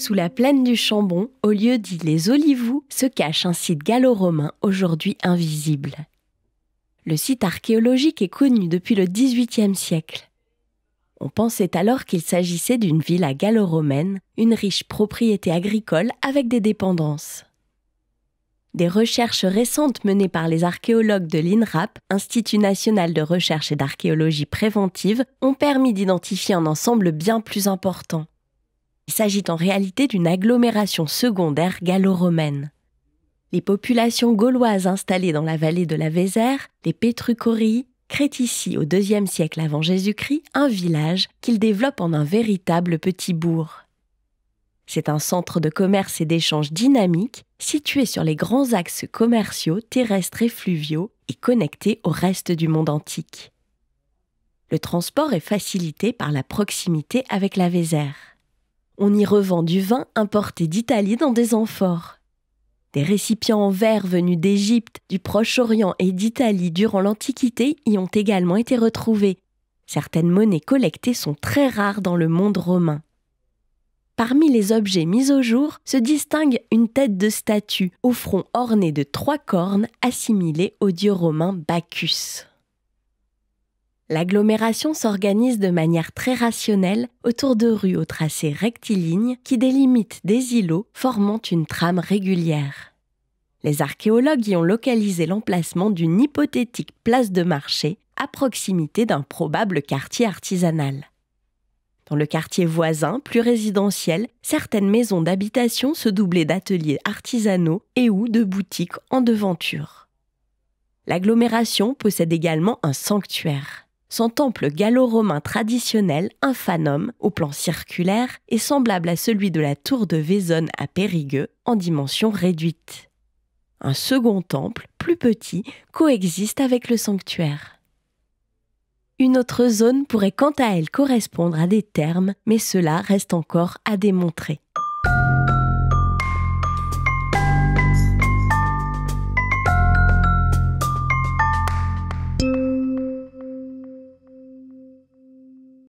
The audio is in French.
Sous la plaine du Chambon, au lieu dit les Olivoux, se cache un site gallo-romain aujourd'hui invisible. Le site archéologique est connu depuis le XVIIIe siècle. On pensait alors qu'il s'agissait d'une villa gallo-romaine, une riche propriété agricole avec des dépendances. Des recherches récentes menées par les archéologues de l'INRAP, Institut national de recherche et d'archéologie préventive, ont permis d'identifier un ensemble bien plus important. Il s'agit en réalité d'une agglomération secondaire gallo-romaine. Les populations gauloises installées dans la vallée de la Vézère, les Petrucorii, créent ici au IIe siècle avant Jésus-Christ un village qu'ils développent en un véritable petit bourg. C'est un centre de commerce et d'échanges dynamique situé sur les grands axes commerciaux, terrestres et fluviaux et connecté au reste du monde antique. Le transport est facilité par la proximité avec la Vézère on y revend du vin importé d'Italie dans des amphores. Des récipients en verre venus d'Égypte, du Proche-Orient et d'Italie durant l'Antiquité y ont également été retrouvés. Certaines monnaies collectées sont très rares dans le monde romain. Parmi les objets mis au jour se distingue une tête de statue au front orné de trois cornes assimilée au dieu romain Bacchus. L'agglomération s'organise de manière très rationnelle autour de rues au tracé rectiligne qui délimitent des îlots formant une trame régulière. Les archéologues y ont localisé l'emplacement d'une hypothétique place de marché à proximité d'un probable quartier artisanal. Dans le quartier voisin, plus résidentiel, certaines maisons d'habitation se doublaient d'ateliers artisanaux et ou de boutiques en devanture. L'agglomération possède également un sanctuaire. Son temple gallo-romain traditionnel, fanum au plan circulaire, est semblable à celui de la tour de Vaison à Périgueux, en dimension réduite. Un second temple, plus petit, coexiste avec le sanctuaire. Une autre zone pourrait quant à elle correspondre à des termes, mais cela reste encore à démontrer.